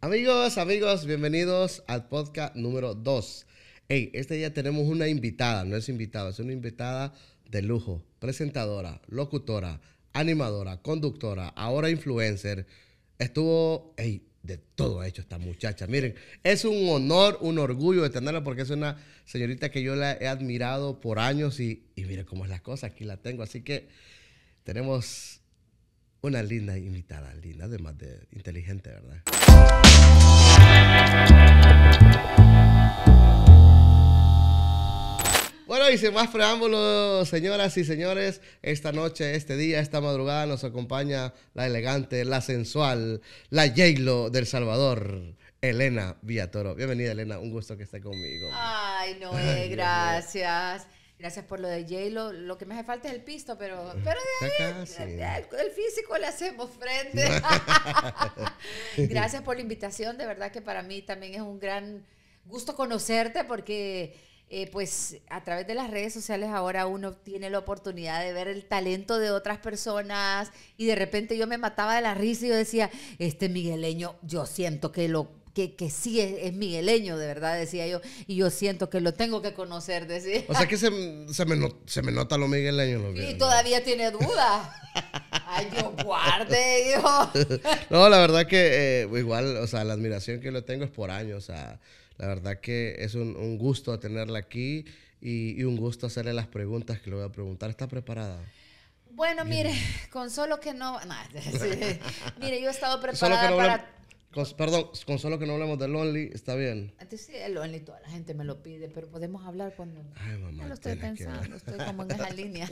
Amigos, amigos, bienvenidos al podcast número 2. Hey, este día tenemos una invitada, no es invitada, es una invitada de lujo, presentadora, locutora, animadora, conductora, ahora influencer. Estuvo, de todo hecho esta muchacha. Miren, es un honor, un orgullo de tenerla porque es una señorita que yo la he admirado por años y, y miren cómo es la cosa, aquí la tengo. Así que tenemos una linda invitada, linda, además de inteligente, ¿verdad? Bueno, y sin más preámbulos, señoras y señores, esta noche, este día, esta madrugada nos acompaña la elegante, la sensual, la Yaylo del Salvador. Elena Villatoro. Bienvenida, Elena. Un gusto que esté conmigo. Ay, Noé, eh, gracias. Gracias por lo de J-Lo. Lo que me hace falta es el pisto, pero, ah, pero de ahí, el físico le hacemos frente. Gracias por la invitación. De verdad que para mí también es un gran gusto conocerte porque eh, pues a través de las redes sociales ahora uno tiene la oportunidad de ver el talento de otras personas y de repente yo me mataba de la risa y yo decía, este migueleño, yo siento que lo que, sí es, migueleño, de verdad, decía yo, y yo siento que lo tengo que conocer, decía. O sea que se, me, nota lo migueleño. Lo y todavía tiene duda. Ay, yo guarde, yo. no, la verdad que eh, igual, o sea, la admiración que lo tengo es por años, o sea, la verdad que es un, un gusto tenerla aquí y, un gusto hacerle las preguntas que le voy a preguntar. ¿Está preparada? Bueno, mire, con solo que no. mire, yo he estado preparada para perdón, con solo que no hablemos de Lonely, está bien. Ah, sí, el Lonely toda la gente me lo pide, pero podemos hablar cuando. Ay, mamá. No lo estoy pensando, estoy como en esa línea.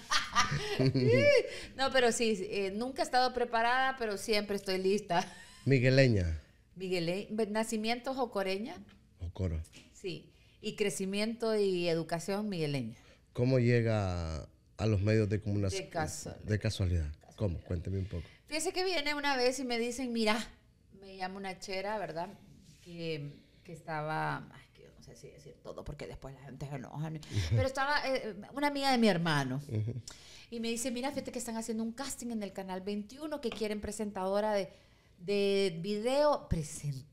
no, pero sí, eh, nunca he estado preparada, pero siempre estoy lista. Migueleña. Migueleña. Nacimiento jocoreña. Jocoro. Sí. Y crecimiento y educación migueleña. ¿Cómo llega a los medios de comunicación? De casualidad. ¿Cómo? Cuénteme un poco. Fíjese que viene una vez y me dicen, mira, me llama una chera, ¿verdad? Que, estaba, que no sé si decir todo porque después la gente se enoja, pero estaba eh, una amiga de mi hermano. Y me dice, mira, fíjate que están haciendo un casting en el Canal 21 que quieren presentadora de, de video. Presentadora.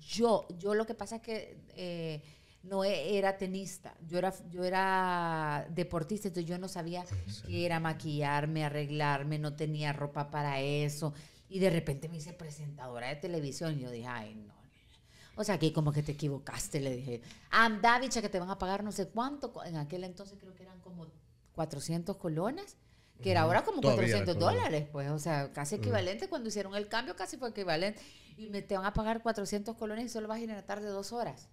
Yo, yo lo que pasa es que eh, no e, era tenista, yo era, yo era deportista, entonces yo no sabía qué era maquillarme, arreglarme, no tenía ropa para eso. Y de repente me hice presentadora de televisión. Y yo dije, ay, no. O sea, aquí como que te equivocaste, le dije. anda bicha, que te van a pagar no sé cuánto. En aquel entonces creo que eran como 400 colones, que era ahora como 400 dólares, pues. O sea, casi equivalente. Cuando hicieron el cambio, casi fue equivalente. Y me, te van a pagar 400 colones y solo vas a ir la tarde dos horas.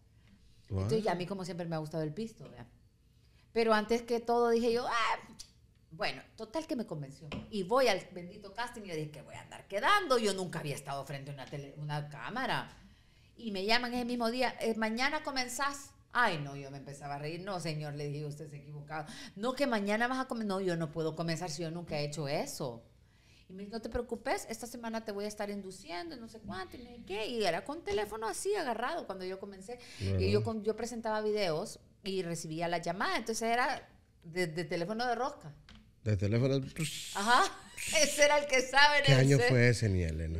Y Entonces, ya a mí, como siempre, me ha gustado el pisto, Pero antes que todo, dije yo, ah, bueno, total que me convenció. Y voy al bendito casting y le dije que voy a andar quedando. Yo nunca había estado frente a una, cámara. Y me llaman ese mismo día, eh, mañana comenzás. Ay, no, yo me empezaba a reír. No, señor, le dije, usted se ha equivocado. No, que mañana vas a comenzar. No, yo no puedo comenzar si yo nunca he hecho eso. Y me dice no te preocupes, esta semana te voy a estar induciendo, no sé cuánto, y qué. Y era con teléfono así, agarrado, cuando yo comencé. Y yo, yo presentaba videos y recibía la llamada. Entonces era de teléfono de rosca. De teléfono. Pues, Ajá. Ese era el que sabe. ¿Qué año fue ese, ni Elena?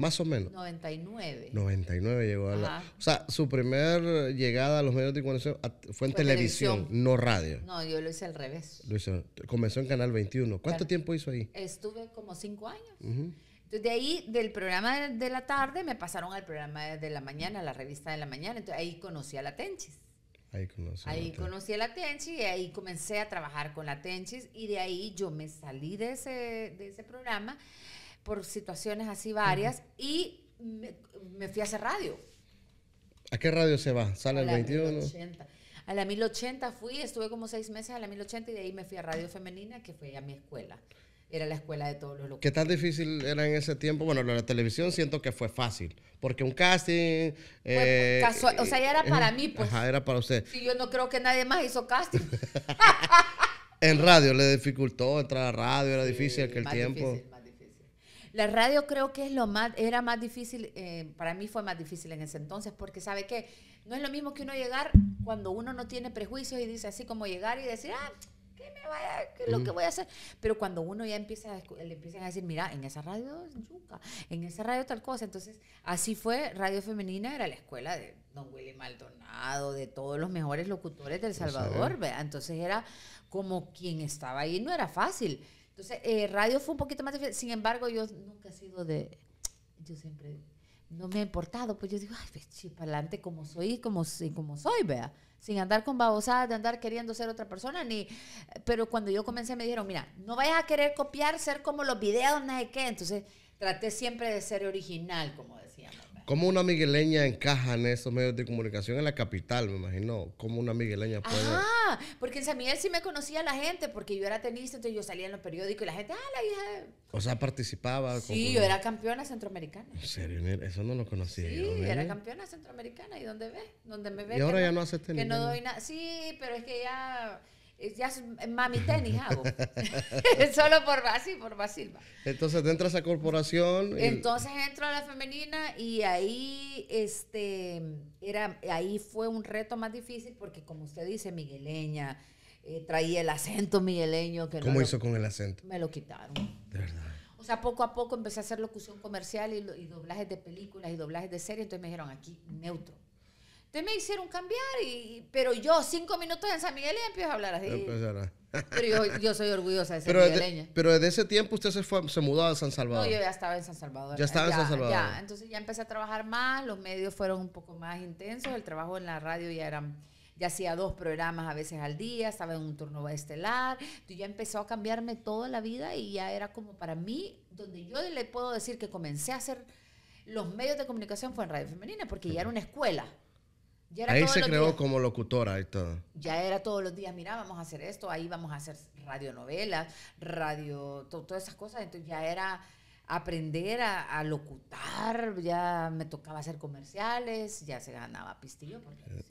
Más o menos. 99. 99 llegó a la... O sea, su primer llegada a los medios de comunicación fue en televisión, no radio. No, yo lo hice al revés. Lo hice, comenzó en Canal 21. ¿Cuánto tiempo hizo ahí? Estuve como cinco años. Entonces, de ahí, del programa de la tarde, me pasaron al programa de la mañana, a la revista de la mañana. Entonces, ahí conocí a la Tenchis. Ahí conocí, a la Tenchi y ahí comencé a trabajar con la Tenchi y de ahí yo me salí de ese, de ese programa por situaciones así varias y me, fui a hacer radio. ¿A qué radio se va? ¿Sale el 21? no? A la 1080 fui, estuve como seis meses a la 1080 y de ahí me fui a Radio Femenina, que fue a mi escuela era la escuela de todos los locos. ¿Qué tan difícil era en ese tiempo? Bueno, la televisión siento que fue fácil, porque un casting... Eh, o sea, ya era eh, para mí, pues. Ajá, era para usted. Sí, yo no creo que nadie más hizo casting. en radio le dificultó entrar a radio, era difícil que aquel más tiempo. Difícil, más difícil. La radio creo que es lo más, era más difícil, eh, para mí fue más difícil en ese entonces, porque sabe que no es lo mismo que uno llegar cuando uno no tiene prejuicios y dice así como llegar y decir, ah, me vaya, ¿qué es lo que voy a hacer? Pero cuando uno ya empieza a, le empiezan a decir, mira, en esa radio nunca, en esa radio tal cosa. Entonces, así fue, Radio Femenina era la escuela de Don Willy Maldonado, de todos los mejores locutores del Salvador, Entonces era como quien estaba ahí, no era fácil. Entonces, eh, radio fue un poquito más difícil. Sin embargo, yo nunca he sido de. Yo siempre no me ha importado. Pues yo digo, ay, pues, sí, adelante como soy, como, como soy, vea. Sin andar con babosadas de andar queriendo ser otra persona, ni. Pero cuando yo comencé me dijeron, mira, no vayas a querer copiar, ser como los videos, no sé qué. Entonces traté siempre de ser original, como ¿Cómo una migueleña encaja en esos medios de comunicación en la capital, me imagino? ¿Cómo una migueleña puede...? Ah, porque en San Miguel sí me conocía la gente, porque yo era tenista, entonces yo salía en los periódicos y la gente, ah, la hija... De... O sea, participaba... Sí, yo era campeona centroamericana. En serio, eso no lo conocía sí, yo. Sí, era campeona centroamericana, ¿y dónde ves? ¿Dónde me ves? Y ahora ya no haces tenis. Que no doy nada. Sí, pero es que ya ya mami tenis hago. Solo por así, por silva. Entonces dentro entras a corporación. Entonces entro a la femenina y ahí este era, ahí fue un reto más difícil porque como usted dice, migueleña, eh, traía el acento migueleño. Que ¿Cómo hizo con el acento? Me lo quitaron. De verdad. O sea, poco a poco empecé a hacer locución comercial y, y doblajes de películas y doblajes de series. Entonces me dijeron aquí, neutro Ustedes me hicieron cambiar, pero yo cinco minutos en San Miguel y empiezo a hablar así. Pues, pero yo, soy orgullosa de ser pero pero desde ese tiempo usted se, fue, se mudó a San Salvador. No, yo ya estaba en San Salvador. Ya estaba en San Salvador. Ya, entonces ya empecé a trabajar más, los medios fueron un poco más intensos, el trabajo en la radio ya era, ya hacía dos programas a veces al día, estaba en un turno estelar, entonces ya empezó a cambiarme toda la vida y ya era como para mí, donde yo le puedo decir que comencé a hacer los medios de comunicación fue en Radio Femenina, porque ya era una escuela ahí se creó como locutora y todo. Ya era todos los días, mira, vamos a hacer esto, ahí vamos a hacer radionovelas, radio, todas esas cosas. Entonces ya era aprender a, locutar, ya me tocaba hacer comerciales, ya se ganaba pistillo. Eh,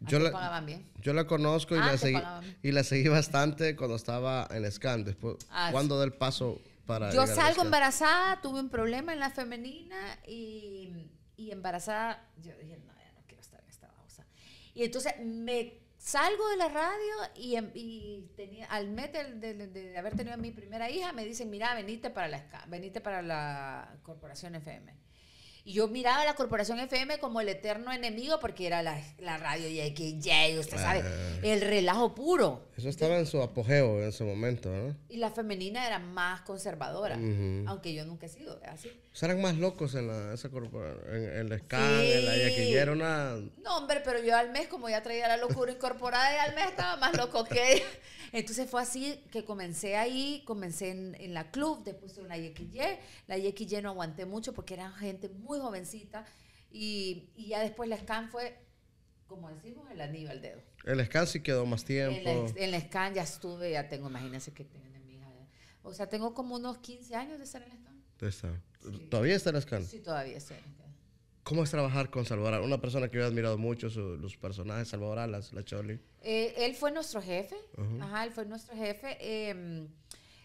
yo, la, pagaban bien. yo la conozco y, ah, la seguí, y la seguí bastante cuando estaba en Scan, después, ah, cuando del paso para... Yo salgo embarazada, tuve un problema en la femenina y, y embarazada, yo dije, no y entonces me salgo de la radio y, em, tenía, al meter de, haber tenido a mi primera hija, me dicen, mira, venite para la, veniste para la Corporación FM. Y yo miraba a la Corporación FM como el eterno enemigo porque era la, la radio ya usted sabe, eh. el relajo puro. Eso estaba en su apogeo en su momento, ¿no? Y la femenina era más conservadora, aunque yo nunca he sido así. eran más locos en la, esa en, en el la que No, hombre, pero yo al mes, como ya traía la locura incorporada, y al mes estaba más loco que... Entonces fue así que comencé ahí, comencé en, en la club, después en la YXY. La YXY no aguanté mucho porque era gente muy jovencita y, ya después la SCAN fue, como decimos, el anillo al dedo. El SCAN sí quedó más tiempo. En la, SCAN ya estuve, ya tengo, imagínense que tengo mi hija. O sea, tengo como unos 15 años de estar en la SCAN. ¿Todavía está en la SCAN? Sí, todavía estoy ¿Cómo es trabajar con Salvador Una persona que yo he admirado mucho, los personajes, Salvador Alas, la Choli. Eh, él fue nuestro jefe, ajá, él fue nuestro jefe. Em,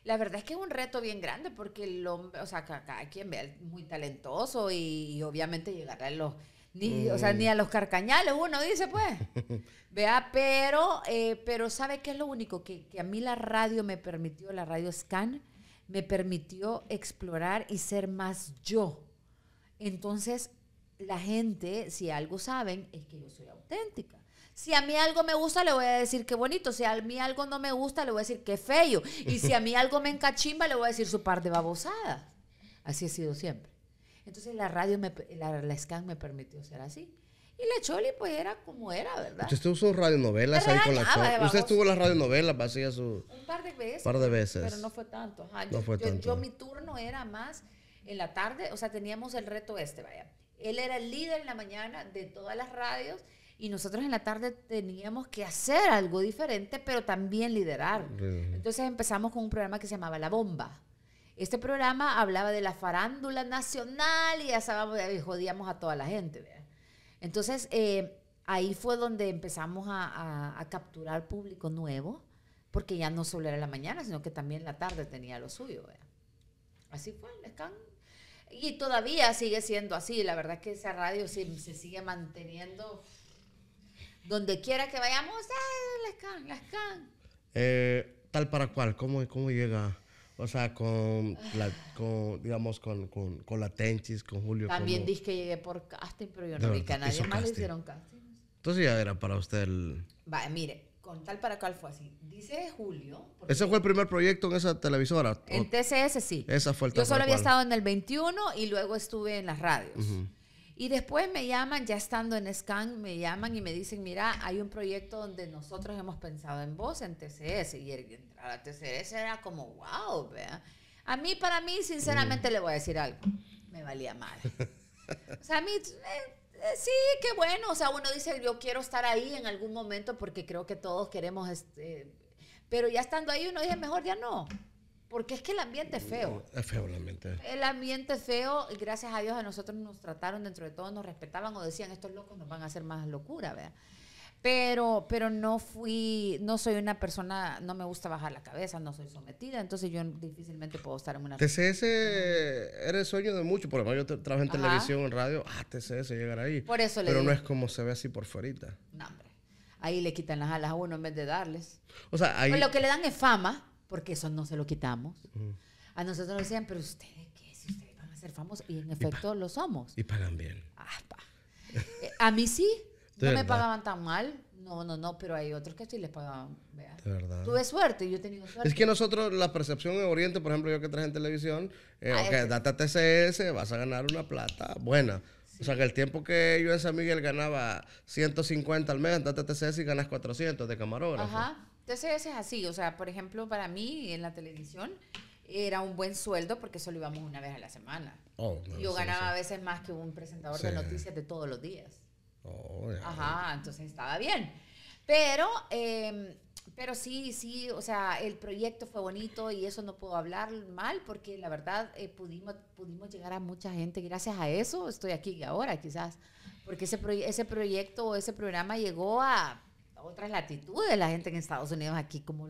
la verdad es que es un reto bien grande porque el hombre, o sea, cada quien ve muy talentoso y, obviamente llegará a los, ni, o sea, ni a los carcañales uno dice, pues, vea, pero, eh, pero ¿sabe qué es lo único? Que, que, a mí la radio me permitió, la radio Scan, me permitió explorar y ser más yo. Entonces, la gente, si algo saben, es que yo soy auténtica. Si a mí algo me gusta, le voy a decir qué bonito. Si a mí algo no me gusta, le voy a decir qué feo. Y si a mí algo me encachimba, le voy a decir su par de babosadas. Así ha sido siempre. Entonces la radio, me, la, SCAN me permitió ser así. Y la Choli, pues era como era, ¿verdad? Usted usó radionovelas ahí con la Choli. Usted estuvo en las radionovelas, vacía pues, su. Un par de veces. Un par de veces. Pero no fue tanto. no fue tanto. yo, mi turno era más en la tarde, o sea, teníamos el reto este, vaya. Él era el líder en la mañana de todas las radios y nosotros en la tarde teníamos que hacer algo diferente, pero también liderar. Entonces empezamos con un programa que se llamaba La Bomba. Este programa hablaba de la farándula nacional y ya sabíamos, jodíamos a toda la gente. Entonces eh, ahí fue donde empezamos a, capturar público nuevo, porque ya no solo era la mañana, sino que también la tarde tenía lo suyo. Así fue el escándalo y todavía sigue siendo así, la verdad es que esa radio se, se sigue manteniendo. Donde quiera que vayamos, la las can, las can! Eh, tal para cual, ¿cómo, cómo llega? O sea, con, la, ah. con digamos, con, con, con la Tenchis, con Julio. También dije que llegué por casting, pero yo no, vi que a nadie más le hicieron casting. Entonces ya era para usted el... Va, mire, con tal para cual fue así. Dice Julio. ¿Ese fue el primer proyecto en esa televisora? En TCS sí. fue el Yo solo había estado en el 21 y luego estuve en las radios. Y después me llaman, ya estando en Scan, me llaman y me dicen, mira, hay un proyecto donde nosotros hemos pensado en vos, en TCS. Y entrar a TCS era como, wow, A mí, para mí, sinceramente, mm. le voy a decir algo. Me valía mal. o sea, a mí, eh, eh, sí, qué bueno. O sea, uno dice, yo quiero estar ahí en algún momento porque creo que todos queremos. Este, pero ya estando ahí, uno dice, mejor ya no. Porque es que el ambiente es feo. es feo el ambiente. El ambiente es feo. Y gracias a Dios a nosotros nos trataron dentro de todos, nos respetaban o decían, estos locos nos van a hacer más locura, ¿verdad? Pero, pero no fui, no soy una persona, no me gusta bajar la cabeza, no soy sometida, entonces yo difícilmente puedo estar en una... TCS era el sueño de mucho. por lo menos yo trabajo en televisión, en radio, ah, TCS, llegar ahí. Por eso Pero no es como se ve así por fuerita. No, Ahí le quitan las alas a uno en vez de darles. O sea, ahí... Pues lo que le dan es fama, porque eso no se lo quitamos. A nosotros nos decían, pero ustedes, ¿qué? Si ustedes van a ser famosos, y en efecto lo somos. Y pagan bien. Ah, eh, a mí sí, no me pagaban tan mal. No, no, no, pero hay otros que sí les pagaban. vea De Tuve suerte, yo he tenido suerte. Es que nosotros, la percepción en Oriente, por ejemplo, yo que traje en televisión, eh, ok, data TCS, vas a ganar una plata buena. O sea, que el tiempo que yo en San Miguel ganaba 150 al mes, date a TCS y ganas 400 de camarógrafo. Ajá. TCS es así, o sea, por ejemplo, para mí en la televisión era un buen sueldo porque solo íbamos una vez a la semana. Oh, yo ganaba a veces más que un presentador de noticias de todos los días. Ajá, entonces estaba bien. Pero, em, pero sí, sí, o sea, el proyecto fue bonito y eso no puedo hablar mal porque la verdad eh, pudimos, pudimos llegar a mucha gente. Gracias a eso estoy aquí ahora, quizás. Porque ese, proyecto ese proyecto, ese programa llegó a otras latitudes, la gente en Estados Unidos aquí como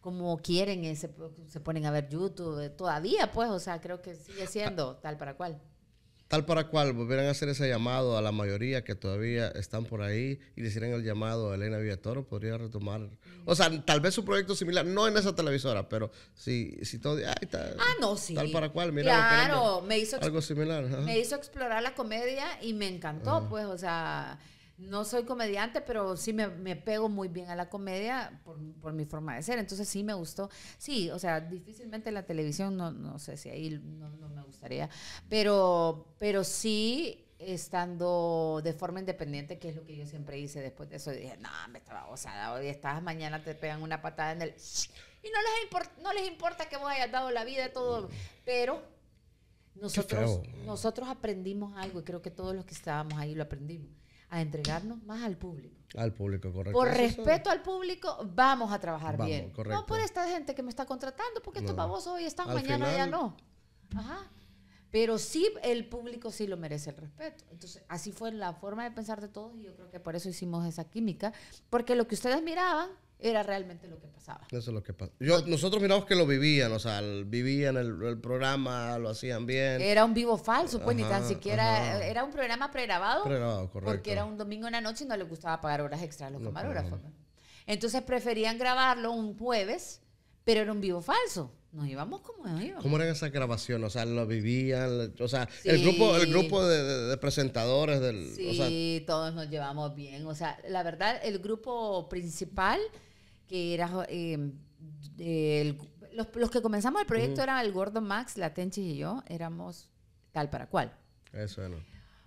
como quieren, eh, se, se ponen a ver YouTube eh, todavía, pues, o sea, creo que sigue siendo ah, tal para cual. Tal para cual, volvieran a hacer ese llamado a la mayoría que todavía están por ahí y le hicieran el llamado a Elena Villatoro, podría retomar. O sea, tal vez un proyecto similar, no en esa televisora, pero si, si todo. ah, no, sí. Tal para cual, mira. Claro, me hizo. Algo similar. Me hizo explorar la comedia y me encantó, pues, o sea no soy comediante, pero sí me, pego muy bien a la comedia por, mi forma de ser. Entonces sí me gustó. Sí, o sea, difícilmente la televisión, no, no sé si ahí no, me gustaría. Pero, pero sí estando de forma independiente, que es lo que yo siempre hice después de eso. Dije, no, me estaba gozada, hoy estás, mañana te pegan una patada en el... Y no les, importa, no les importa que vos hayas dado la vida, todo. Pero nosotros, nosotros aprendimos algo y creo que todos los que estábamos ahí lo aprendimos a entregarnos más al público. Al público, correcto. Por respeto al público, vamos a trabajar bien. No por esta gente que me está contratando, porque estos babosos hoy están, mañana ya no. Ajá. Pero sí, el público sí lo merece el respeto. Entonces, así fue la forma de pensar de todos y yo creo que por eso hicimos esa química, porque lo que ustedes miraban era realmente lo que pasaba. Eso es lo que nosotros miramos que lo vivían, o sea, vivían el, programa, lo hacían bien. Era un vivo falso, pues ni tan siquiera. Era un programa pregrabado. Pregrabado, correcto. Porque era un domingo en la noche y no les gustaba pagar horas extra los camarógrafos. Entonces preferían grabarlo un jueves, pero era un vivo falso. Nos íbamos como nos ¿Cómo eran esas grabaciones? O sea, lo vivían, o sea, el grupo, el grupo de, presentadores del. Sí, todos nos llevamos bien. O sea, la verdad, el grupo principal que era... Em, los, los, que comenzamos el proyecto eran el gordo Max, la Tenchi y yo, éramos tal para cual. Eso era.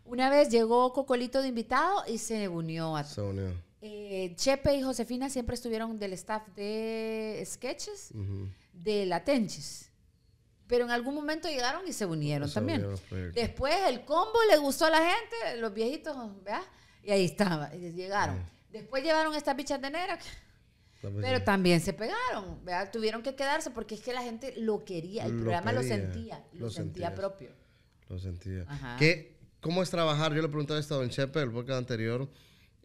Una vez llegó Cocolito de invitado y se unió a... Se unió. Eh, Chepe y Josefina siempre estuvieron del staff de sketches de la Tenchis. Pero en algún momento llegaron y se unieron también. Después el combo le gustó a la gente, los viejitos, ¿verdad? Y ahí estaba, llegaron. Después llevaron estas bichas de negra pero también se pegaron, tuvieron que quedarse porque es que la gente lo quería, el programa lo sentía, lo, sentía propio. Lo sentía. ¿Cómo es trabajar? Yo le preguntaba esto a Don Chepe el podcast anterior.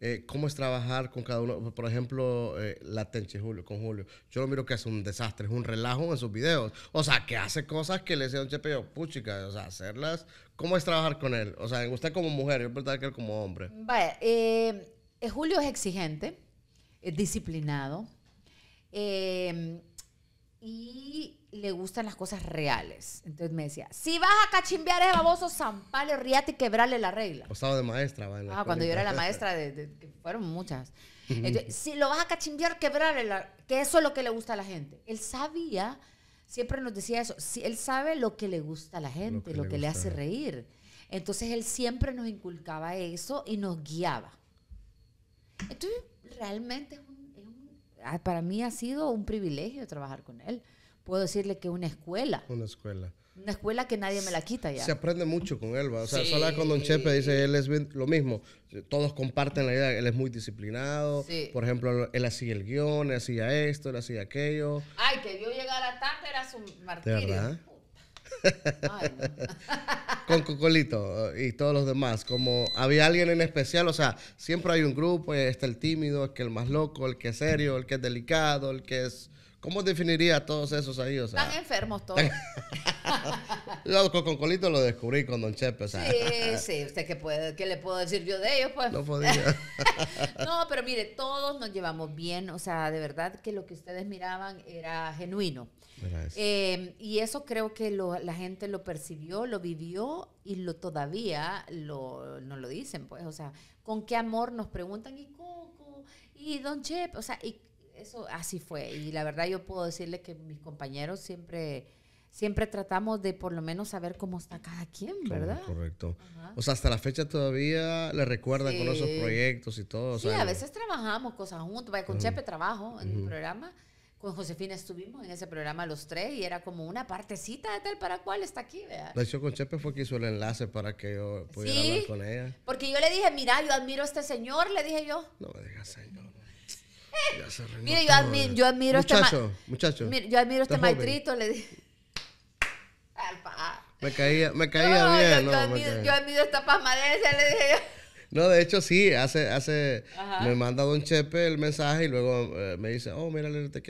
Eh, ¿Cómo es trabajar con cada uno? Por ejemplo, eh, la Tenche Julio, con Julio. Yo lo miro que es un desastre, es un relajo en sus videos. O sea, que hace cosas que le decía Don Chepe, yo, puchica, o sea, hacerlas. ¿Cómo es trabajar con él? O sea, usted como mujer, yo preguntaba que él como hombre. Vaya, eh, Julio es exigente eh, disciplinado em, y le gustan las cosas reales. Entonces me decía, si vas a cachimbear es baboso, zampale, ríate y quebrale la regla. Posado de maestra, Ah, cuando yo era la maestra, de, fueron muchas. Entonces, si lo vas a cachimbear, quebrale la... Que eso es lo que le gusta a la gente. Él sabía, siempre nos decía eso, él sabe lo que le gusta a la gente, lo que, le, le hace reír. Entonces él siempre nos inculcaba eso y nos guiaba. Entonces realmente es ah, para mí ha sido un privilegio trabajar con él. Puedo decirle que es una escuela. Una escuela. Una escuela que nadie me la quita ya. Se aprende mucho con él, O sea, solo con Don Chepe dice, él es lo mismo. Todos comparten la idea, él es muy disciplinado. Por ejemplo, él hacía el guión, él hacía esto, él hacía aquello. Ay, que yo llegar a era su martirio. verdad? Con Cocolito y todos los demás. Como había alguien en especial, o sea, siempre hay un grupo, eh, está el tímido, el que el más loco, el que es serio, el que es delicado, el que es... ¿Cómo definiría todos esos ahí? Están enfermos todos. Los coconcolitos lo descubrí con Don Chepe. Sí, sí, usted qué puede, qué le puedo decir yo de ellos, pues. No podía. no, pero mire, todos nos llevamos bien. O sea, de verdad que lo que ustedes miraban era genuino. Eh, y eso creo que la gente lo percibió, lo vivió y lo todavía lo, lo dicen, pues. O sea, con qué amor nos preguntan, y Coco, y Don Chepe. O sea, y eso así fue. Y la verdad yo puedo decirle que mis compañeros siempre siempre tratamos de por lo menos saber cómo está cada quien, ¿verdad? correcto. O sea, hasta la fecha todavía le recuerda con esos proyectos y todo. Sí, a veces trabajamos cosas juntos. con Chepe trabajo en un programa. Con Josefina estuvimos en ese programa los tres y era como una partecita de tal para cual está aquí, ¿verdad? La con Chepe fue que hizo el enlace para que yo pudiera hablar con ella. Porque yo le dije, mira, yo admiro a este señor, le dije yo. No me digas señor. mira yo, admi yo admiro, a este muchacho, muchacho yo admiro este maitrito, le dije. Me caía, me caía bien. Yo, no, yo, esta esta yo en le dije No, de hecho sí, hace, hace, me manda Don Chepe el mensaje y luego eh, me dice, oh, mira,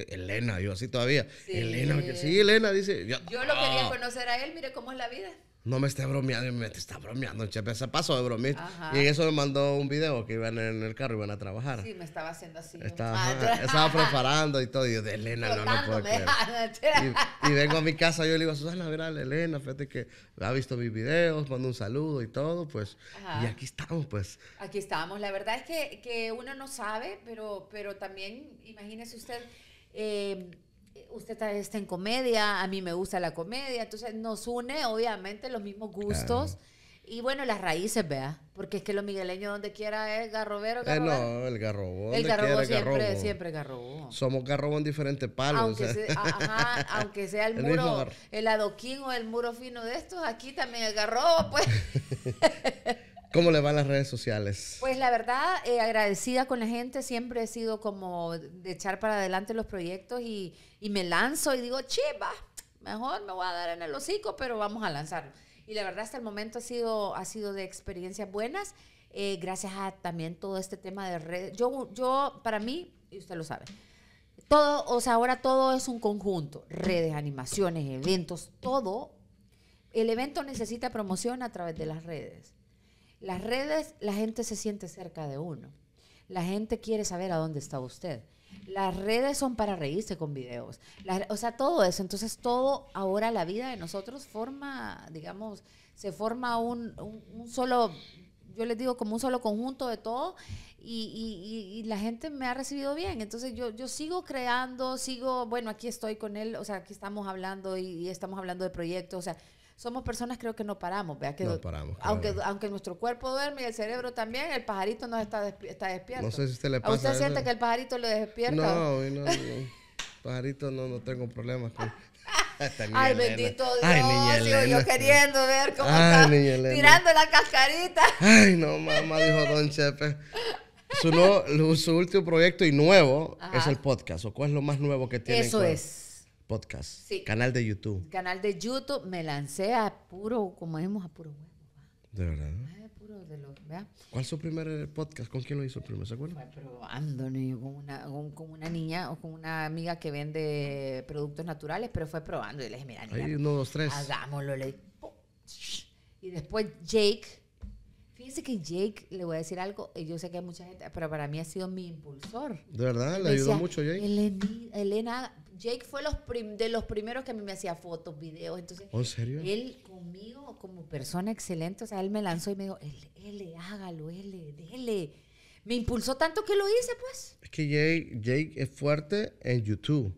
Elena, yo así todavía. Sí. Elena, sí, Elena, dice. Yo, lo quería ah". conocer a él, mire cómo es la vida no me esté bromeando, me está bromeando, chepe, se pasó de bromear. Y en eso me mandó un video que iban en el carro y iban a trabajar. Sí, me estaba haciendo así. Estaba, preparando y todo. Y yo, de Elena, no, no puedo Y, vengo a mi casa, yo le digo a Susana, mira, Elena, fíjate que ha visto mis videos, mando un saludo y todo, pues. Y aquí estamos, pues. Aquí estamos. La verdad es que, uno no sabe, pero, pero también, imagínese usted. Eh, usted está en comedia, a mí me gusta la comedia, entonces nos une obviamente los mismos gustos. Y bueno, las raíces, vea, porque es que lo migueleños donde quiera es garrobero, eh, no, el garrobo. El garrobo siempre, siempre garrobo. Somos garrobo en diferentes palos. Aunque, sea. el, muro, el adoquín o el muro fino de estos, aquí también el garrobo, pues. ¿Cómo le van las redes sociales? Pues la verdad, eh, agradecida con la gente, siempre he sido como de echar para adelante los proyectos y, me lanzo y digo, chiva, mejor me voy a dar en el hocico, pero vamos a lanzarlo. Y la verdad, hasta el momento ha sido, ha sido de experiencias buenas, eh, gracias a también todo este tema de redes. Yo, yo, para mí, y usted lo sabe, todo, o sea, ahora todo es un conjunto, redes, animaciones, eventos, todo. El evento necesita promoción a través de las redes las redes, la gente se siente cerca de uno. La gente quiere saber a dónde está usted. Las redes son para reírse con videos. o sea, todo eso. Entonces, todo ahora la vida de nosotros forma, digamos, se forma un, solo, yo les digo, como un solo conjunto de todo. Y, la gente me ha recibido bien. Entonces, yo, yo sigo creando, sigo, bueno, aquí estoy con él. O sea, aquí estamos hablando y, y estamos hablando de proyectos. O sea, somos personas creo que no paramos, vea que no paramos, aunque aunque nuestro cuerpo duerme y el cerebro también, el pajarito nos está, está despierto. No sé si usted le pasa. ¿A usted siente que el pajarito le despierta? No, no, no. pajarito no no tengo problemas con Ay, bendito Dios. Ay, niña yo queriendo ver cómo Ay, está tirando la cascarita. Ay, no, mamá, dijo Don Chepe. Su, no, su, último proyecto y nuevo es el podcast. ¿O cuál es lo más nuevo que tiene? Eso es podcast. Sí. Canal de YouTube. Canal de YouTube. Me lancé a puro, como decimos, a puro huevo. De verdad. Ay, puro de los, ¿Cuál su primer eh, podcast? ¿Con quién lo hizo primero? ¿Se acuerdan? Fue probando, con, una, con, una niña o con una amiga que vende productos naturales, pero fue probando. Y le dije, mira, niña. Ahí uno, dos, tres. Hagámoslo. y después Jake. Fíjense que Jake, le voy a decir algo, yo sé que hay mucha gente, pero para mí ha sido mi impulsor. De verdad, le ayudó mucho Jake. Elena Jake fue los de los primeros que a mí me hacía fotos, videos. Entonces, ¿Oh, ¿En serio? Él conmigo, como persona excelente, o sea, él me lanzó y me dijo, L, L, hágalo, L, déle. Me impulsó tanto que lo hice, pues. Es que Jake, Jake es fuerte en YouTube.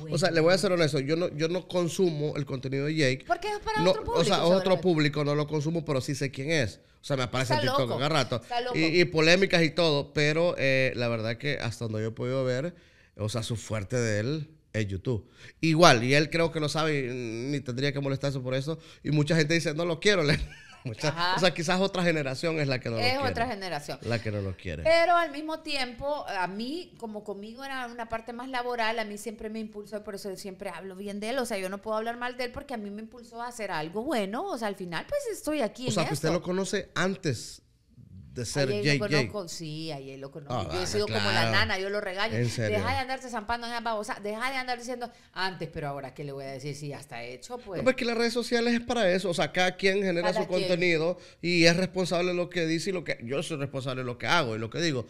bueno. O sea, le voy a ser honesto, yo no, yo no consumo el contenido de Jake. Porque es para otro público. O sea, es otro público, no lo consumo, pero sí sé quién es. O sea, me aparece en TikTok cada rato. Y, y, polémicas y todo, pero eh, la verdad que hasta donde yo he podido ver, o sea, su fuerte de él es YouTube. Igual, y él creo que lo sabe mm, ni tendría que molestarse por eso. Y mucha gente dice, no lo quiero, Mucha, o sea, quizás otra generación es la que no lo quiere. Es otra generación. La que no lo quiere. Pero al mismo tiempo, a mí, como conmigo era una parte más laboral, a mí siempre me impulsó, por eso siempre hablo bien de él. O sea, yo no puedo hablar mal de él porque a mí me impulsó a hacer algo bueno. O sea, al final, pues estoy aquí. O sea, que usted lo conoce antes de ser ayer Yo lo conozco, sí, ayer lo conozco. yo he sido como la nana, yo lo regaño. Deja de andarse zampando en esas deja de andar diciendo antes, pero ahora qué le voy a decir si ya está hecho, pues. No, es que las redes sociales es para eso, o sea, cada quien genera su contenido y es responsable de lo que dice y lo que yo soy responsable de lo que hago y lo que digo.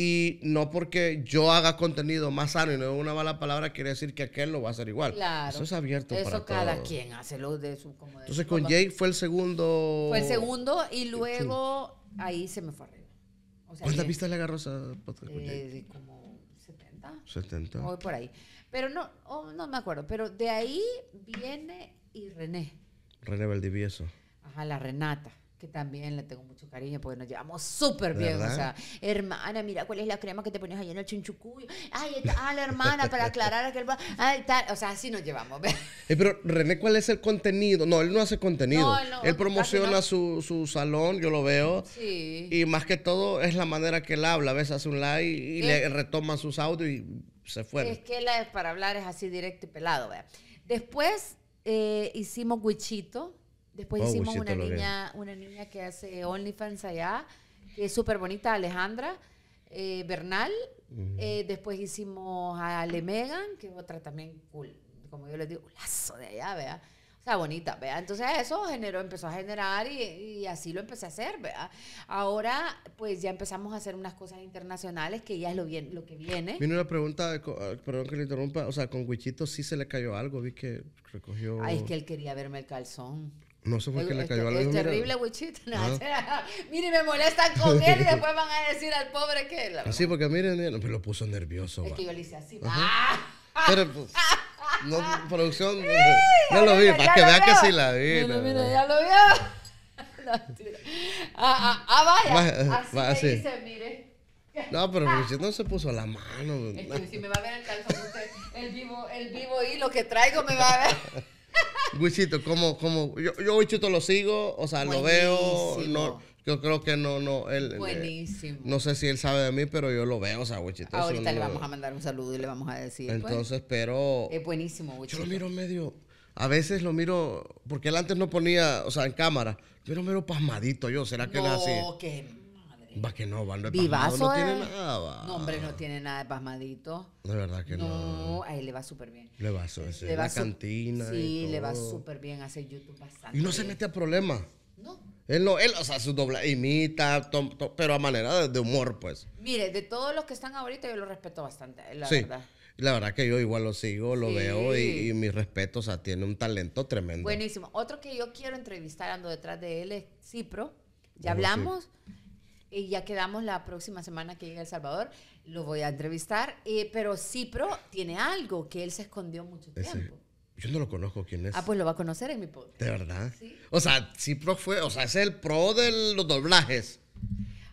Y no porque yo haga contenido más sano y no es una mala palabra, quiere decir que aquel lo va a hacer igual. Claro. Eso es abierto eso cada quien hace lo de su como de Entonces con Jay fue el segundo. Fue el segundo y luego ahí se me fue arriba. O sea, ¿Cuántas vistas le agarró esa podcast? Eh, como 70. 70. o por ahí. Pero no, no me acuerdo. Pero de ahí viene y René. René Valdivieso. Ajá, la Renata que también le tengo mucho cariño porque nos llevamos súper bien. O sea, hermana, mira cuál es la crema que te pones ahí en el chinchucuyo. Ay, está, ah, la hermana, para aclarar aquel. Ay, tal. O sea, así nos llevamos. pero René, ¿cuál es el contenido? No, él no hace contenido. él, promociona su, su, salón, yo lo veo. Sí. Y más que todo es la manera que él habla. A veces hace un like y, le retoman sus audios y se fue. Es que él para hablar es así directo y pelado. ¿verdad? Después eh, hicimos Wichito. Después oh, hicimos una niña, una niña que hace OnlyFans allá, que es súper bonita, Alejandra eh, Bernal. Eh, después hicimos a Ale Megan, que es otra también cool, como yo les digo, lazo de allá, ¿verdad? O sea, bonita, vea. Entonces eso generó, empezó a generar y, así lo empecé a hacer, vea. Ahora, pues ya empezamos a hacer unas cosas internacionales que ya es lo, bien, lo que viene. Vino una pregunta, ah, perdón que le interrumpa, o sea, con Wichito sí se le cayó algo, vi que recogió... Ay, es que él quería verme el calzón. No se fue el, que le cayó a la Es terrible Wichita. Ah. miren, me molestan con él y después van a decir al pobre que la Así, ah, porque miren, pero lo puso nervioso. Es que yo le hice así. Pero pues, no, producción. no, lo vi, para que vea que sí la vi. Mira, no, mira, ya lo vio. No, ah, ah, ah, vaya. Va, así, va, Dice, mire. No, pero Wichita no se puso la mano. Pues, es que si me va a ver el calzón, usted, el vivo, el vivo hilo que traigo me va a ver. Wichito como como Yo, yo Wichito lo sigo, o sea, lo veo, no, yo creo que no, no, él, eh, Buenísimo. no sé si él sabe de mí, pero yo lo veo, o sea, Wichito. Ahorita le vamos a mandar un saludo y le vamos a decir. Pues. Entonces, pero... Es buenísimo, Wichito. Yo lo miro medio, a veces lo miro, porque él antes no ponía, o sea, en cámara, yo lo miro pasmadito yo, ¿será que no, él es así? Que eh, va que no, va no tiene eh. nada. No, hombre, no tiene nada de pasmadito. De verdad que no. No, a él le va súper bien. Le va, súper le la cantina. Sí, le va súper bien, hace YouTube bastante. Y no se mete a problemas. No. Él no, él, o sea, su dobla imita, pero a manera de, humor, pues. Mire, de todos los que están ahorita, yo lo respeto bastante, la sí. verdad. La verdad que yo igual lo sigo, lo veo y, y mis respetos, o sea, tiene un talento tremendo. Buenísimo. Otro que yo quiero entrevistar, ando detrás de él, es Cipro. Ya hablamos. Y ya quedamos la próxima semana que llega El Salvador, lo voy a entrevistar. Eh, pero Cipro tiene algo que él se escondió mucho tiempo. Yo no lo conozco quién es. Ah, pues lo va a conocer en mi podcast. De verdad. ¿Sí? O sea, Cipro fue, o sea, es el pro de los doblajes.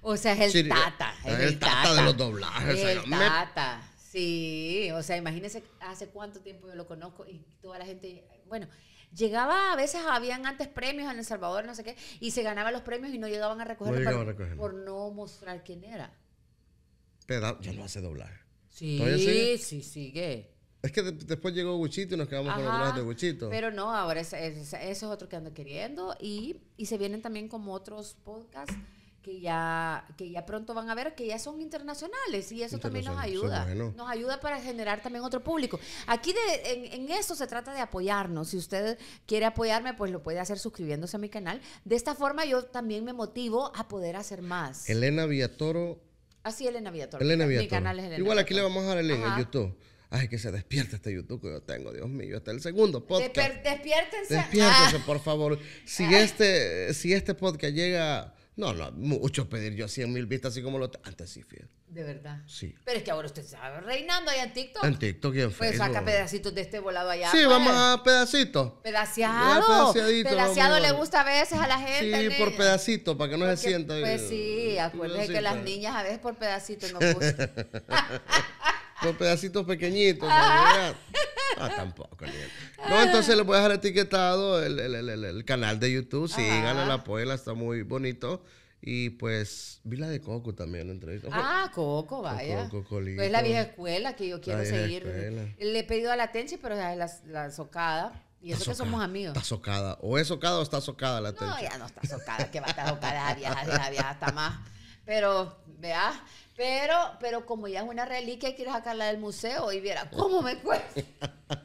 O sea, es el tata. Es el, tata, de los doblajes. el tata. Sí, o sea, imagínese hace cuánto tiempo yo lo conozco y toda la gente, bueno, llegaba a veces, habían antes premios en El Salvador, no sé qué, y se ganaban los premios y no llegaban a recogerlos, por no mostrar quién era. Pero ya no hace doblaje. Sí, Sí, sí, sigue. Es que después llegó Guchito y nos quedamos con los doblajes de Guchito. Pero no, ahora eso es otro que ando queriendo y, y se vienen también como otros podcasts que ya, que ya pronto van a ver que ya son internacionales y eso también nos ayuda. Nos ayuda para generar también otro público. Aquí en, eso esto se trata de apoyarnos. Si usted quiere apoyarme, pues lo puede hacer suscribiéndose a mi canal. De esta forma yo también me motivo a poder hacer más. Elena Villatoro. Así, ah, Elena Villatoro. Elena mi, Mi canal es Elena Igual aquí le vamos a dar el link en YouTube. Ay, que se despierta este YouTube que yo tengo, Dios mío. Hasta el segundo podcast. despiértense. Despiértense, ah. por favor. Si, este, si este podcast llega no, no, mucho pedir yo 100 mil vistas así como lo... Antes sí, fiel De verdad. Sí. Pero es que ahora usted sabe, reinando ahí en TikTok. En TikTok y Pues saca pedacitos de este volado allá. Sí, vamos a pedacitos. Pedaciado. Pedaciado le gusta a veces a la gente. Sí, por pedacitos, para que no se sienta. Pues sí, acuérdese que las niñas a veces por pedacitos no gustan. por pedacitos pequeñitos. No, ah, tampoco, No, entonces le voy a dejar etiquetado el, el, el, el canal de YouTube. gana la poela, está muy bonito. Y pues vi la de Coco también, la entrevista. Ah, Coco, vaya. Coco, Pues la vieja escuela que yo quiero seguir. Escuela. Le he pedido a la Tenchi, pero es la, socada. Y eso que somos amigos. Está socada. O es socada o está socada la Tenchi. No, ya no está socada, que va a estar socada, ya, ya, ya, vieja está más. Pero, vea, pero, pero como ya es una reliquia, y quiero sacarla del museo y viera cómo me cuesta.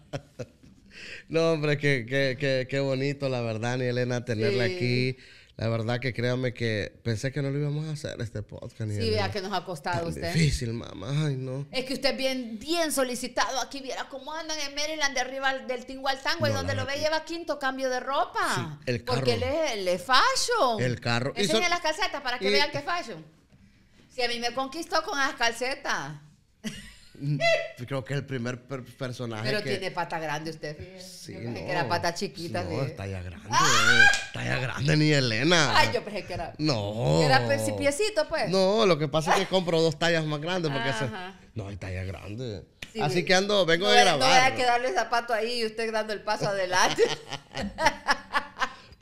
no, hombre, qué, qué, bonito, la verdad, ni Elena, tenerla aquí. La verdad que créame que pensé que no lo íbamos a hacer este podcast. Sí, vea que nos ha costado tan usted. Difícil, mamá. Ay, no. Es que usted bien, bien solicitado aquí. Viera cómo andan en Maryland de arriba del tango y donde lo ve lleva quinto cambio de ropa. el Porque le, le fashion. El carro. y tiene las calcetas para que vean que fashion. Que a mí me conquistó con las calcetas. Mm, creo que es el primer personaje. Pero tiene pata grande usted. Sí, que era pata chiquita. No, talla grande. Ah. Eh. Talla grande ni Elena. Ay, yo pensé que era. No. Era piecito pues. No, lo que pasa es que compro dos tallas más grandes porque No, hay talla grande. Así que ando, vengo de grabar. No voy a quedarle el zapato ahí y usted dando el paso adelante.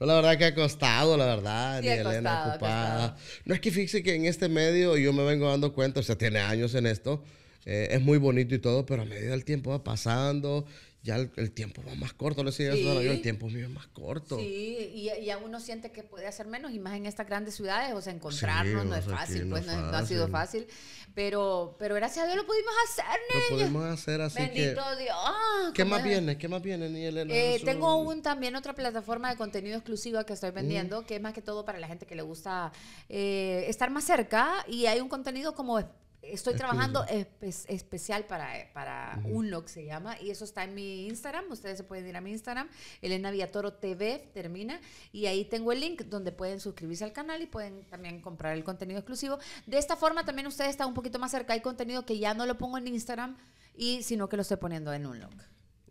la verdad que ha costado, la verdad, ni Elena ocupada. No es que fíjese que en este medio yo me vengo dando cuenta, o sea, tiene años en esto. Eh, es muy bonito y todo, pero a medida del tiempo va pasando ya el, tiempo va más corto, le sigue yo, el tiempo mío es más corto. Sí, y, y, uno siente que puede hacer menos, y más en estas grandes ciudades, o sea, encontrarnos no, es fácil, pues No, ha sido fácil, pero, pero gracias a Dios lo pudimos hacer, niña. Lo pudimos hacer, así Bendito Dios. ¿Qué más viene? ¿Qué más viene, Elena? Eh, tengo un, también otra plataforma de contenido exclusiva que estoy mm. vendiendo, que es más que todo para la gente que le gusta eh, estar más cerca, y hay un contenido como estoy trabajando especial para, para Unlock, se llama, y eso está en mi Instagram. Ustedes se pueden ir a mi Instagram, Elena Villatoro TV, termina, y ahí tengo el link donde pueden suscribirse al canal y pueden también comprar el contenido exclusivo. De esta forma también ustedes están un poquito más cerca. Hay contenido que ya no lo pongo en Instagram, y sino que lo estoy poniendo en Unlock.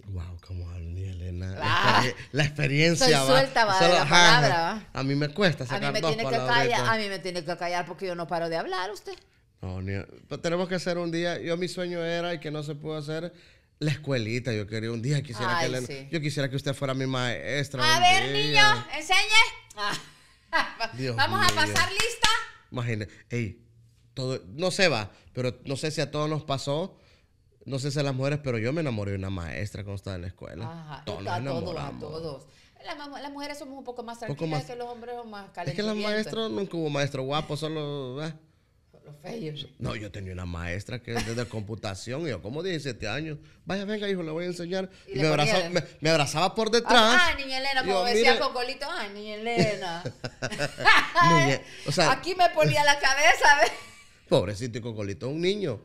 Wow, cómo habla Elena. Ah. la experiencia. Soy suelta, va, la palabra, A mí me cuesta sacar a mí me tiene que callar, A mí me tiene que callar porque yo no paro de hablar, usted. No, ni, pues tenemos que hacer un día. Yo mi sueño era y que no se pudo hacer la escuelita. Yo quería un día quisiera que yo quisiera que usted fuera mi maestra. A ver, niño enseñe. Ah. Vamos a pasar lista. Imagínate, no se va, pero no sé si a todos nos pasó. No sé si a las mujeres, pero yo me enamoré de una maestra cuando estaba en la escuela. Ajá, a todos, a todos. Las, mujeres somos un poco más tranquilas que los hombres son más calientes. Es que los maestros nunca hubo maestro guapo, solo. No, yo tenía una maestra que desde de computación, y yo como 17 este años, vaya, venga, hijo, le voy a enseñar. Y, me, abrazaba, me, abrazaba por detrás. Ah, ah niña Elena, como decía Cocolito, ah, niña Elena. Aquí me ponía la cabeza, Pobrecito y Cocolito, un niño.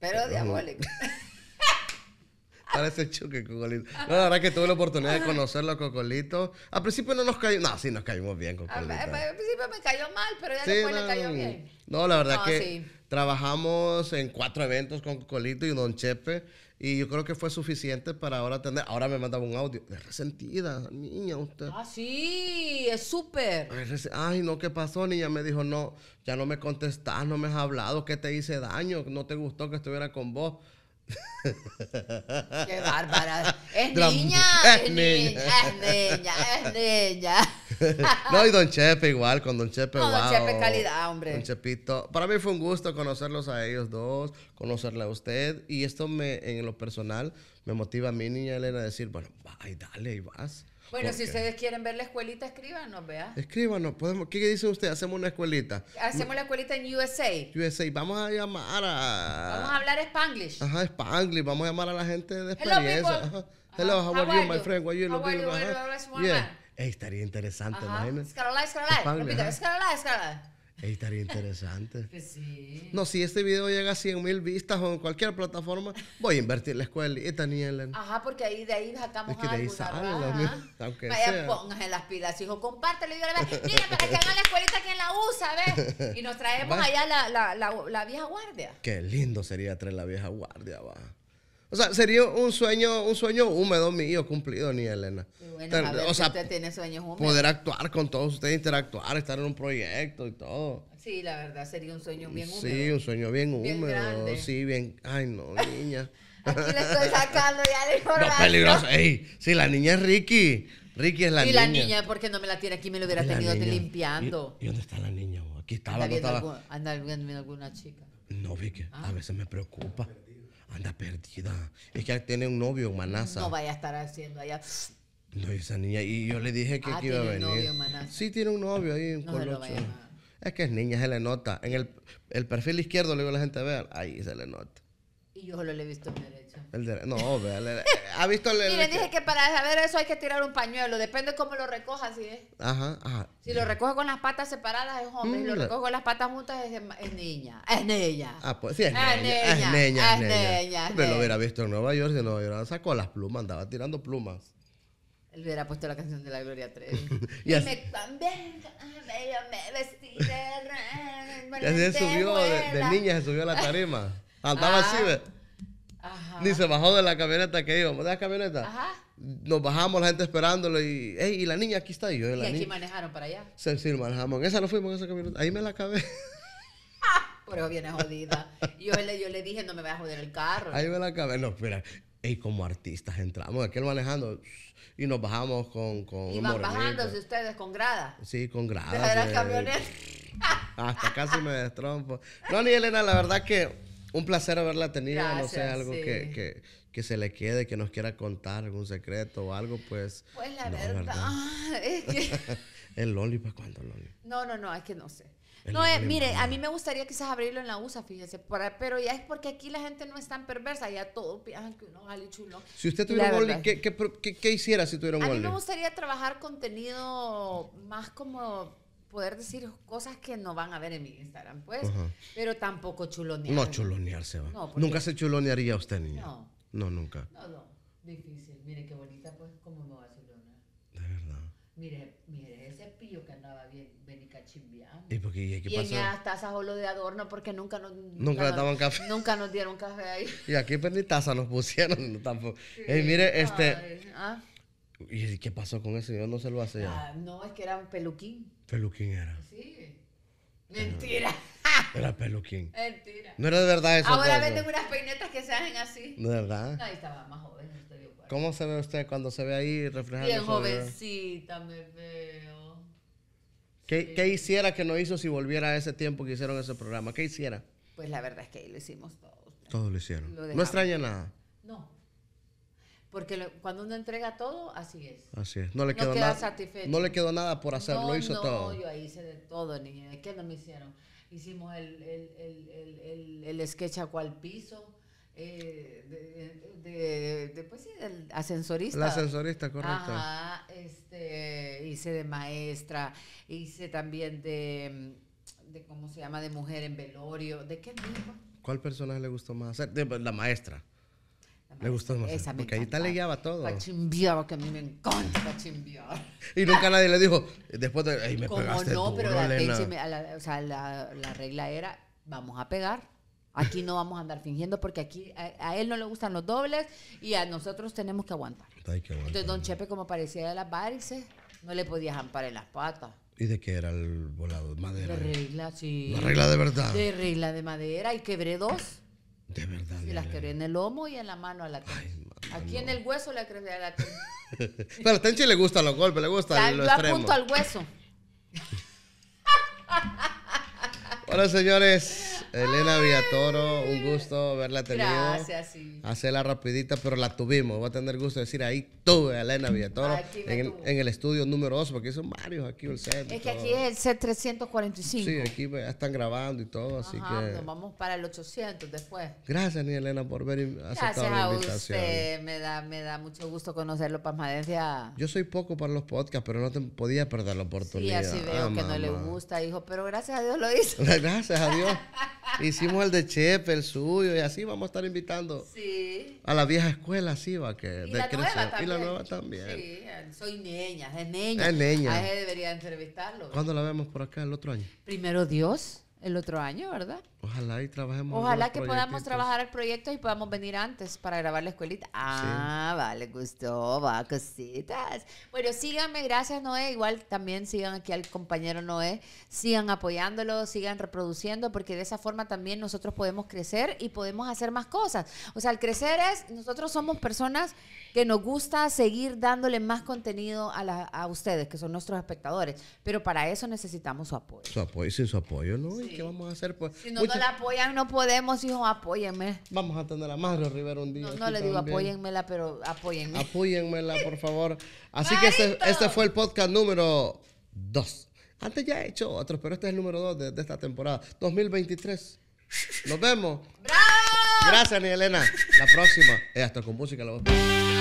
Pero, diabólico. Parece choque, Cocolito. No, la verdad que tuve la oportunidad de conocerlo a Cocolito. Al principio no nos cayó, No, sí nos caímos bien, Cocolito. Pues, al principio me cayó mal, pero ya después le cayó bien. No, la verdad que trabajamos en cuatro eventos con Colito y Don Chepe. Y yo creo que fue suficiente para ahora tener. Ahora me mandaba un audio. Es resentida, niña, usted. Ah, sí, es súper. Ay, no, ¿qué pasó, niña? Me dijo, no, ya no me contestas, no me has hablado, que te hice daño, no te gustó que estuviera con vos. Qué bárbara. Es niña, es, niña, es niña, es niña no, y Don Chepe igual, con Don Chepe. wow, Don Chepe calidad, hombre. Don Chepito. Para mí fue un gusto conocerlos a ellos dos, conocerle a usted. Y esto me, en lo personal, me motiva a mí, niña Elena, a decir, bueno, y dale y vas. Bueno, si ustedes quieren ver la escuelita, escríbanos, vea. Escríbanos. Podemos, ¿Qué dice usted? Hacemos una escuelita. Hacemos la escuelita en USA. USA. Vamos a llamar a... Vamos a hablar Spanglish. Ajá, Spanglish. Vamos a llamar a la gente de experiencia. Hello, people. how, are, you, my friend? What are you how Are you? Ey, estaría interesante, Ajá. imagínate. Escarola, escarola. Repito, escarola, escarola. Ey, estaría interesante. pues sí. No, si este video llega a 100 mil vistas o en cualquier plataforma, voy a invertir en la escuelita, Daniela. Ajá, porque ahí de ahí sacamos Es que de ahí sale, aunque Vaya, sea. pónganse las pilas, hijo, compártelo y yo le veo. Mira, para que hagan la escuelita quien la usa, ¿ves? Y nos traemos allá la, la, la, la vieja guardia. Qué lindo sería traer la vieja guardia, va. O sea, sería un sueño, un sueño húmedo mío cumplido, ni Elena. bueno, a ver, o sea, usted tiene sueños húmedos. Poder actuar con todos ustedes, interactuar, estar en un proyecto y todo. Sí, la verdad sería un sueño bien húmedo. Sí, un sueño bien húmedo. Sí, bien. Ay, no, niña. Aquí le estoy sacando ya la información. No, peligroso. Ey, Sí, la niña es Ricky. Ricky es la niña. Y la niña, porque no me la tiene aquí, me lo hubiera tenido limpiando. ¿Y, dónde está la niña? Aquí estaba, anda no anda viendo alguna chica. No, Vicky, a ah. veces me preocupa anda perdida. Es que tiene un novio en Manasa. No vaya a estar haciendo allá. No, esa niña. Y yo le dije que, ah, iba a venir. Novio Manasa. Sí, tiene un novio ahí en no Es que es niña, se le nota. En el, el perfil izquierdo le digo a la gente, a ver, ahí se le nota. Y yo solo le he visto el derecho. El no, vea, ha visto el derecho le dije que para saber eso hay que tirar un pañuelo. Depende cómo lo recoja si es Ajá, ajá. Si lo recoge con las patas separadas es hombre. si lo mm. recoge con las patas juntas em, es, niña. Es niña. Ah, pues sí, es, niña, niña, Es niña. Es, niña. Pero lo hubiera visto en Nueva York. Si en Nueva York sacó las plumas, andaba tirando plumas. Él hubiera puesto la canción de la Gloria 3. y, así, me también. Ah, me vestí de se subió, de niña se subió a la tarima. Andaba así, ah. ¿ves? Ajá. Ni se bajó de la camioneta que íbamos, de la camioneta. Ajá. Nos bajamos, la gente esperándolo y, hey, y la niña aquí está. Y yo, y, aquí manejaron para allá. Sí, manejamos. En esa no fuimos, en esa camioneta. Ahí me la acabé. Por eso viene jodida. Yo le, yo le dije, no me voy a joder el carro. Ahí me la acabé. No, espera. Ey, como artistas entramos, aquel manejando y nos bajamos con. con Iban bajándose ustedes con grada. Sí, con grada. Era el camioneta. Hasta casi me destrompo. No, ni Elena, la verdad que un placer haberla tenido, no sé, algo que, se le quede, que nos quiera contar algún secreto o algo, pues... Pues la verdad, ah, el loli, ¿para cuándo loli? No, no, no, es que no sé. no, eh, mire, a mí me gustaría quizás abrirlo en la USA, fíjese, pero ya es porque aquí la gente no es tan perversa, ya todo piensan que uno chulo. Si usted tuviera un ¿qué, hiciera si tuviera un A mí me gustaría trabajar contenido más como poder decir cosas que no van a ver en mi Instagram, pues, pero tampoco chulonear. No chulonearse va. nunca se chulonearía usted, niña. No. No, nunca. No, no. Difícil. Mire qué bonita, pues, cómo me va a chulonear. De verdad. Mire, mire ese pillo que andaba bien, cachimbiando. ¿Y, porque, ¿qué y pasó? en las tazas solo de adorno porque nunca nos... Nunca, nos daban café. Nunca nos dieron café ahí. Y aquí pues, taza nos pusieron tampoco. mire, este... Ah. ¿Y qué pasó con ese? Yo no se lo hacía. Ah, no, es que era un peluquín. Peluquín era. Sí. Mentira. Era peluquín. Mentira. No era de verdad eso. Ahora pues, venden unas peinetas que se hacen así. ¿De verdad? Ahí estaba más joven. ¿Cómo se ve usted cuando se ve ahí reflejado? Bien jovencita me veo. ¿Qué, ¿Qué, hiciera que no hizo si volviera a ese tiempo que hicieron ese programa? ¿Qué hiciera? Pues la verdad es que ahí lo hicimos todos. Todos lo hicieron. ¿No extraña nada? No. Porque cuando uno entrega todo, así es. Así es. No le quedó nada. No le quedó nada por hacer, lo hizo todo. No, yo hice de todo, niña. ¿Qué no me hicieron? Hicimos el, el, el, el sketch a cual piso. Eh, de, de, pues sí, del ascensorista. La ascensorista, correcto. Ajá, este, hice de maestra, hice también de, de, ¿cómo se llama? De mujer en velorio. ¿De qué mismo? ¿Cuál personaje le gustó más hacer? Eh, la maestra me gustó más. porque ahí te guiaba todo. Pachimbiaba, que a mí me encanta pachimbiar. y nunca nadie le dijo, después de, ay, me Como pegaste no, pero la, o sea, la, regla era, vamos a pegar. Aquí no vamos a andar fingiendo porque aquí a, él no le gustan los dobles y a nosotros tenemos que aguantar. Entonces, don Chepe, como parecía de las varices, no le podías amparar en las patas. ¿Y de qué era el volado? de ¿Madera? De regla, sí. La regla de verdad. De regla de madera y quebré dos. De verdad. Sí, las quebré en el lomo y en la mano a la Tenchi. Aquí en el hueso le creé a la Pero pero a Tenchi le gustan los golpes, le gusta la, lo extremo. apunto al hueso. Hola, señores. Elena Villatoro, un gusto verla tenido. Gracias, sí. Hacerla rapidita, pero la tuvimos. Voy a tener gusto de decir, ahí tuve a Elena Villatoro en, el estudio numeroso, porque son varios aquí el set. Es que aquí es el set 345. Sí, aquí pues, ya están grabando y todo, así que... Nos vamos para el 800 después. Gracias, ni Elena, por ver Gracias invitación. A usted. Me da, me da mucho gusto conocerlo, Pasmadencia. Yo soy poco para los podcasts, pero no te podía perder la oportunidad. Y así veo ah, que no le gusta, hijo, pero gracias a Dios lo hizo. gracias a Dios. Hicimos el de Chepe, el suyo, y así vamos a estar invitando a la vieja escuela, sí va que de la, nueva también. y la nueva también. Sí, soy niña, es niña. Es niña. debería entrevistarlo. ¿Cuándo la vemos por acá el otro año? Primero Dios, el otro año, ¿verdad? Ojalá y trabajemos. Ojalá que podamos trabajar el proyecto y podamos venir antes para grabar la escuelita. Ah, vale, gustó, va, cositas. Bueno, síganme, gracias Noé. Igual también sigan aquí al compañero Noé. Sigan apoyándolo, sigan reproduciendo, porque de esa forma también nosotros podemos crecer y podemos hacer más cosas. O sea, al crecer es, nosotros somos personas que nos gusta seguir dándole más contenido a, a ustedes, que son nuestros espectadores. Pero para eso necesitamos su apoyo. Su apoyo, sin su apoyo, ¿no? ¿Y qué vamos a hacer? Pues, no la apoyan no podemos, hijo, apóyenme. Vamos a tener a Mario Rivera un día. No, le digo apóyenmela, pero apóyenme. Apóyenmela, por favor. Así que este, este, fue el podcast número 2. Antes ya he hecho otros, pero este es el número dos de, esta temporada. 2023. Nos vemos. ¡Bravo! Gracias, Ni Elena. La próxima. hasta con música la voz.